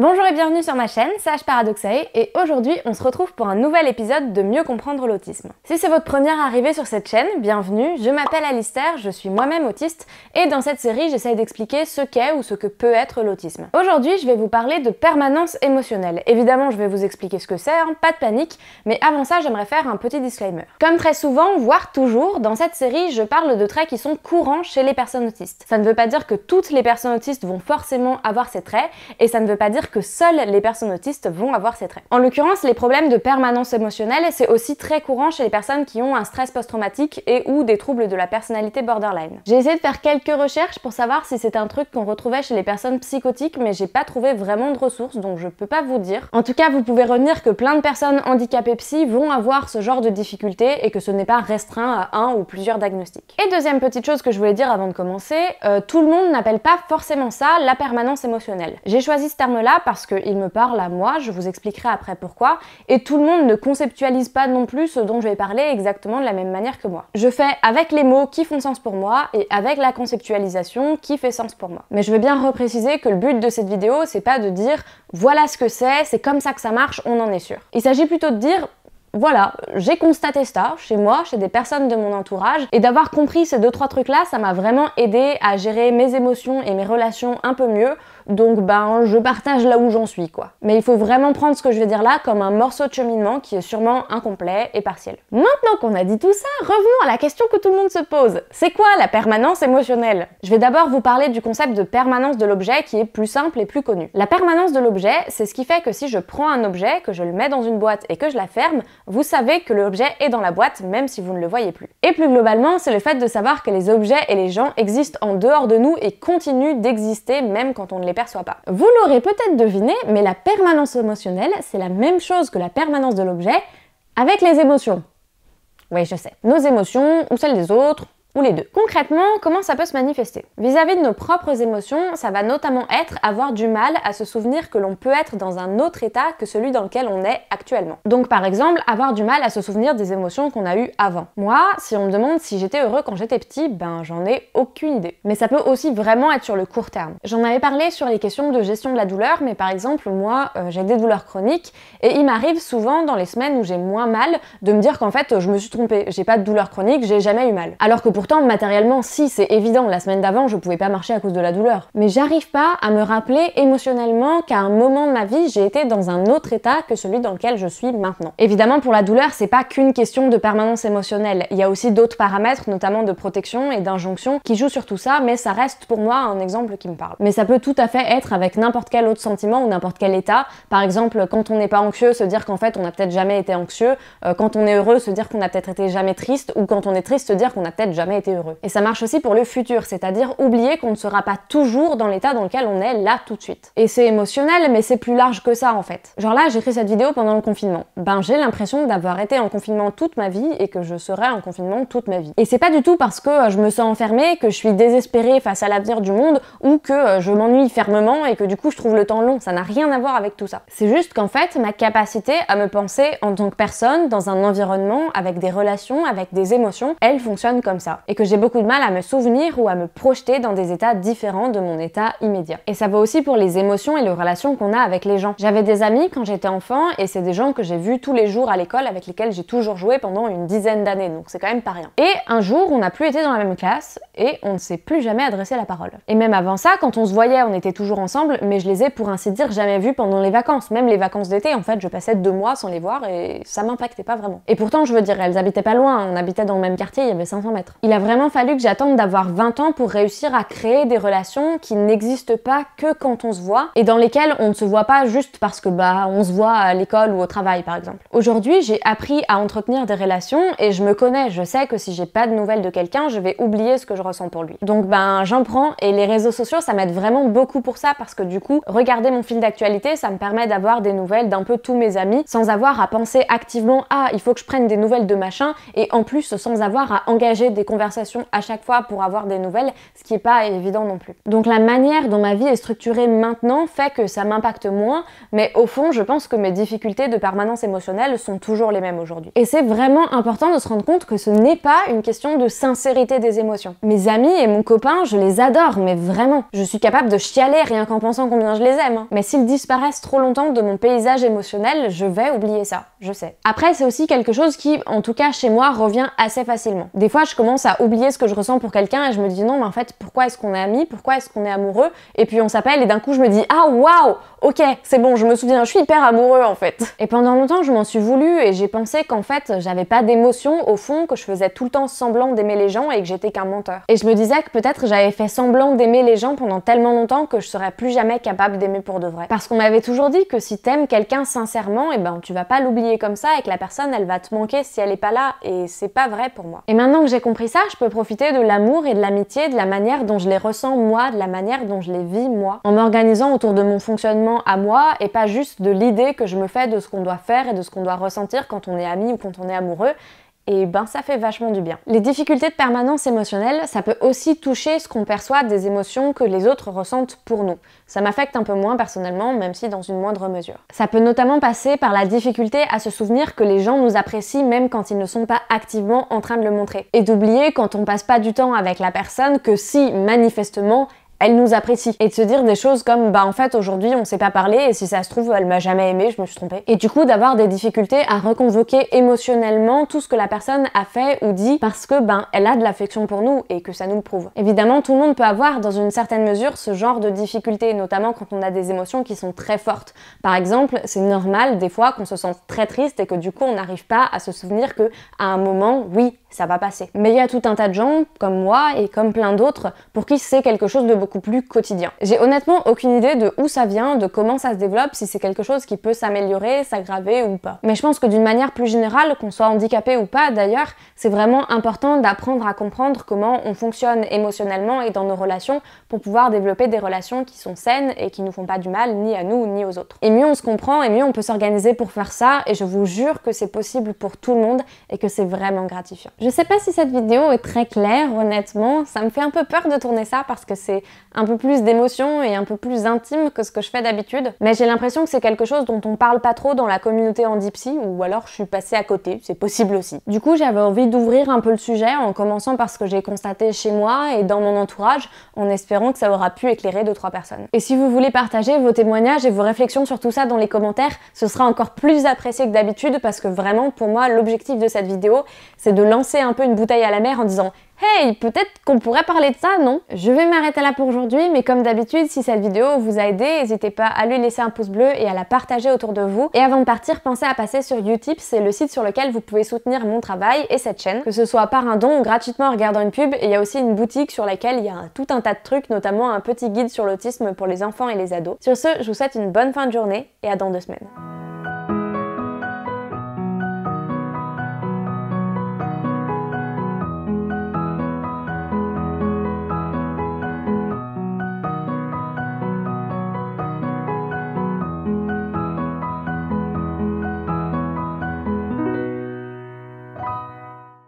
Bonjour et bienvenue sur ma chaîne, Sage Paradoxae, et aujourd'hui on se retrouve pour un nouvel épisode de Mieux comprendre l'autisme. Si c'est votre première arrivée sur cette chaîne, bienvenue, je m'appelle Alistair, je suis moi-même autiste, et dans cette série j'essaye d'expliquer ce qu'est ou ce que peut être l'autisme. Aujourd'hui je vais vous parler de permanence émotionnelle. Évidemment je vais vous expliquer ce que c'est, hein, pas de panique, mais avant ça j'aimerais faire un petit disclaimer. Comme très souvent, voire toujours, dans cette série je parle de traits qui sont courants chez les personnes autistes. Ça ne veut pas dire que toutes les personnes autistes vont forcément avoir ces traits, et ça ne veut pas dire que seules les personnes autistes vont avoir ces traits. En l'occurrence, les problèmes de permanence émotionnelle, c'est aussi très courant chez les personnes qui ont un stress post-traumatique et ou des troubles de la personnalité borderline. J'ai essayé de faire quelques recherches pour savoir si c'est un truc qu'on retrouvait chez les personnes psychotiques, mais j'ai pas trouvé vraiment de ressources, donc je peux pas vous dire. En tout cas, vous pouvez revenir que plein de personnes handicapées psy vont avoir ce genre de difficultés et que ce n'est pas restreint à un ou plusieurs diagnostics. Et deuxième petite chose que je voulais dire avant de commencer, euh, tout le monde n'appelle pas forcément ça la permanence émotionnelle. J'ai choisi ce terme-là parce qu'il me parle à moi, je vous expliquerai après pourquoi, et tout le monde ne conceptualise pas non plus ce dont je vais parler exactement de la même manière que moi. Je fais avec les mots qui font sens pour moi et avec la conceptualisation qui fait sens pour moi. Mais je veux bien repréciser que le but de cette vidéo, c'est pas de dire voilà ce que c'est, c'est comme ça que ça marche, on en est sûr. Il s'agit plutôt de dire voilà, j'ai constaté ça chez moi, chez des personnes de mon entourage, et d'avoir compris ces deux trois trucs là, ça m'a vraiment aidé à gérer mes émotions et mes relations un peu mieux. Donc ben je partage là où j'en suis quoi. Mais il faut vraiment prendre ce que je vais dire là comme un morceau de cheminement qui est sûrement incomplet et partiel. Maintenant qu'on a dit tout ça, revenons à la question que tout le monde se pose. C'est quoi la permanence émotionnelle Je vais d'abord vous parler du concept de permanence de l'objet qui est plus simple et plus connu. La permanence de l'objet, c'est ce qui fait que si je prends un objet, que je le mets dans une boîte et que je la ferme, vous savez que l'objet est dans la boîte même si vous ne le voyez plus. Et plus globalement, c'est le fait de savoir que les objets et les gens existent en dehors de nous et continuent d'exister même quand on ne les perçoit pas. Vous l'aurez peut-être deviné, mais la permanence émotionnelle, c'est la même chose que la permanence de l'objet avec les émotions. Oui, je sais. Nos émotions ou celles des autres, les deux. Concrètement, comment ça peut se manifester Vis-à-vis de nos propres émotions, ça va notamment être avoir du mal à se souvenir que l'on peut être dans un autre état que celui dans lequel on est actuellement. Donc par exemple, avoir du mal à se souvenir des émotions qu'on a eues avant. Moi, si on me demande si j'étais heureux quand j'étais petit, ben j'en ai aucune idée. Mais ça peut aussi vraiment être sur le court terme. J'en avais parlé sur les questions de gestion de la douleur, mais par exemple, moi, euh, j'ai des douleurs chroniques et il m'arrive souvent dans les semaines où j'ai moins mal de me dire qu'en fait, je me suis trompée, j'ai pas de douleur chronique, j'ai jamais eu mal. Alors que pour matériellement, si, c'est évident. La semaine d'avant, je pouvais pas marcher à cause de la douleur. Mais j'arrive pas à me rappeler émotionnellement qu'à un moment de ma vie, j'ai été dans un autre état que celui dans lequel je suis maintenant. Évidemment, pour la douleur, c'est pas qu'une question de permanence émotionnelle. Il y a aussi d'autres paramètres, notamment de protection et d'injonction, qui jouent sur tout ça, mais ça reste pour moi un exemple qui me parle. Mais ça peut tout à fait être avec n'importe quel autre sentiment ou n'importe quel état. Par exemple, quand on n'est pas anxieux, se dire qu'en fait, on n'a peut-être jamais été anxieux. Euh, quand on est heureux, se dire qu'on a peut-être été jamais triste. Ou quand on est triste, se dire qu'on a peut-être jamais été heureux. Et ça marche aussi pour le futur, c'est-à-dire oublier qu'on ne sera pas toujours dans l'état dans lequel on est là tout de suite. Et c'est émotionnel, mais c'est plus large que ça en fait. Genre là, j'écris cette vidéo pendant le confinement. Ben j'ai l'impression d'avoir été en confinement toute ma vie et que je serai en confinement toute ma vie. Et c'est pas du tout parce que euh, je me sens enfermée, que je suis désespérée face à l'avenir du monde ou que euh, je m'ennuie fermement et que du coup je trouve le temps long. Ça n'a rien à voir avec tout ça. C'est juste qu'en fait, ma capacité à me penser en tant que personne, dans un environnement, avec des relations, avec des émotions, elle fonctionne comme ça. Et que j'ai beaucoup de mal à me souvenir ou à me projeter dans des états différents de mon état immédiat. Et ça vaut aussi pour les émotions et les relations qu'on a avec les gens. J'avais des amis quand j'étais enfant et c'est des gens que j'ai vus tous les jours à l'école avec lesquels j'ai toujours joué pendant une dizaine d'années, donc c'est quand même pas rien. Et un jour, on n'a plus été dans la même classe et on ne s'est plus jamais adressé la parole. Et même avant ça, quand on se voyait, on était toujours ensemble, mais je les ai pour ainsi dire jamais vus pendant les vacances. Même les vacances d'été, en fait, je passais deux mois sans les voir et ça m'impactait pas vraiment. Et pourtant, je veux dire, elles habitaient pas loin, on habitait dans le même quartier, il y avait 500 mètres. Il a vraiment fallu que j'attende d'avoir 20 ans pour réussir à créer des relations qui n'existent pas que quand on se voit et dans lesquelles on ne se voit pas juste parce que bah on se voit à l'école ou au travail par exemple. Aujourd'hui, j'ai appris à entretenir des relations et je me connais, je sais que si j'ai pas de nouvelles de quelqu'un, je vais oublier ce que je pour lui. Donc ben j'en prends et les réseaux sociaux ça m'aide vraiment beaucoup pour ça parce que du coup regarder mon fil d'actualité ça me permet d'avoir des nouvelles d'un peu tous mes amis sans avoir à penser activement ah il faut que je prenne des nouvelles de machin et en plus sans avoir à engager des conversations à chaque fois pour avoir des nouvelles ce qui est pas évident non plus. Donc la manière dont ma vie est structurée maintenant fait que ça m'impacte moins mais au fond je pense que mes difficultés de permanence émotionnelle sont toujours les mêmes aujourd'hui. Et c'est vraiment important de se rendre compte que ce n'est pas une question de sincérité des émotions mais mes amis et mon copain, je les adore, mais vraiment. Je suis capable de chialer rien qu'en pensant combien je les aime. Hein. Mais s'ils disparaissent trop longtemps de mon paysage émotionnel, je vais oublier ça, je sais. Après, c'est aussi quelque chose qui, en tout cas chez moi, revient assez facilement. Des fois, je commence à oublier ce que je ressens pour quelqu'un et je me dis non, mais en fait, pourquoi est-ce qu'on est amis Pourquoi est-ce qu'on est amoureux Et puis on s'appelle et d'un coup, je me dis ah waouh, ok, c'est bon, je me souviens, je suis hyper amoureux en fait. Et pendant longtemps, je m'en suis voulu et j'ai pensé qu'en fait, j'avais pas d'émotion au fond, que je faisais tout le temps semblant d'aimer les gens et que j'étais qu'un menteur. Et je me disais que peut-être j'avais fait semblant d'aimer les gens pendant tellement longtemps que je serais plus jamais capable d'aimer pour de vrai. Parce qu'on m'avait toujours dit que si t'aimes quelqu'un sincèrement, et eh ben tu vas pas l'oublier comme ça et que la personne elle va te manquer si elle est pas là et c'est pas vrai pour moi. Et maintenant que j'ai compris ça, je peux profiter de l'amour et de l'amitié de la manière dont je les ressens moi, de la manière dont je les vis moi, en m'organisant autour de mon fonctionnement à moi et pas juste de l'idée que je me fais de ce qu'on doit faire et de ce qu'on doit ressentir quand on est ami ou quand on est amoureux et ben ça fait vachement du bien. Les difficultés de permanence émotionnelle, ça peut aussi toucher ce qu'on perçoit des émotions que les autres ressentent pour nous. Ça m'affecte un peu moins personnellement, même si dans une moindre mesure. Ça peut notamment passer par la difficulté à se souvenir que les gens nous apprécient même quand ils ne sont pas activement en train de le montrer. Et d'oublier quand on passe pas du temps avec la personne que si, manifestement, elle nous apprécie. Et de se dire des choses comme bah en fait aujourd'hui on sait pas parlé et si ça se trouve elle m'a jamais aimé, je me suis trompée. Et du coup d'avoir des difficultés à reconvoquer émotionnellement tout ce que la personne a fait ou dit parce que ben elle a de l'affection pour nous et que ça nous le prouve. Évidemment tout le monde peut avoir dans une certaine mesure ce genre de difficultés, notamment quand on a des émotions qui sont très fortes. Par exemple, c'est normal des fois qu'on se sente très triste et que du coup on n'arrive pas à se souvenir que à un moment oui ça va passer. Mais il y a tout un tas de gens, comme moi et comme plein d'autres, pour qui c'est quelque chose de beaucoup plus quotidien. J'ai honnêtement aucune idée de où ça vient, de comment ça se développe, si c'est quelque chose qui peut s'améliorer, s'aggraver ou pas. Mais je pense que d'une manière plus générale, qu'on soit handicapé ou pas d'ailleurs, c'est vraiment important d'apprendre à comprendre comment on fonctionne émotionnellement et dans nos relations pour pouvoir développer des relations qui sont saines et qui nous font pas du mal ni à nous ni aux autres. Et mieux on se comprend et mieux on peut s'organiser pour faire ça et je vous jure que c'est possible pour tout le monde et que c'est vraiment gratifiant. Je sais pas si cette vidéo est très claire, honnêtement. Ça me fait un peu peur de tourner ça parce que c'est un peu plus d'émotion et un peu plus intime que ce que je fais d'habitude. Mais j'ai l'impression que c'est quelque chose dont on parle pas trop dans la communauté en dipsy, ou alors je suis passée à côté, c'est possible aussi. Du coup, j'avais envie d'ouvrir un peu le sujet en commençant par ce que j'ai constaté chez moi et dans mon entourage en espérant que ça aura pu éclairer deux trois personnes. Et si vous voulez partager vos témoignages et vos réflexions sur tout ça dans les commentaires, ce sera encore plus apprécié que d'habitude parce que vraiment pour moi l'objectif de cette vidéo, c'est de lancer un peu une bouteille à la mer en disant Hey, peut-être qu'on pourrait parler de ça, non Je vais m'arrêter là pour aujourd'hui, mais comme d'habitude, si cette vidéo vous a aidé, n'hésitez pas à lui laisser un pouce bleu et à la partager autour de vous. Et avant de partir, pensez à passer sur Utip, c'est le site sur lequel vous pouvez soutenir mon travail et cette chaîne, que ce soit par un don ou gratuitement en regardant une pub. Et il y a aussi une boutique sur laquelle il y a tout un tas de trucs, notamment un petit guide sur l'autisme pour les enfants et les ados. Sur ce, je vous souhaite une bonne fin de journée et à dans deux semaines.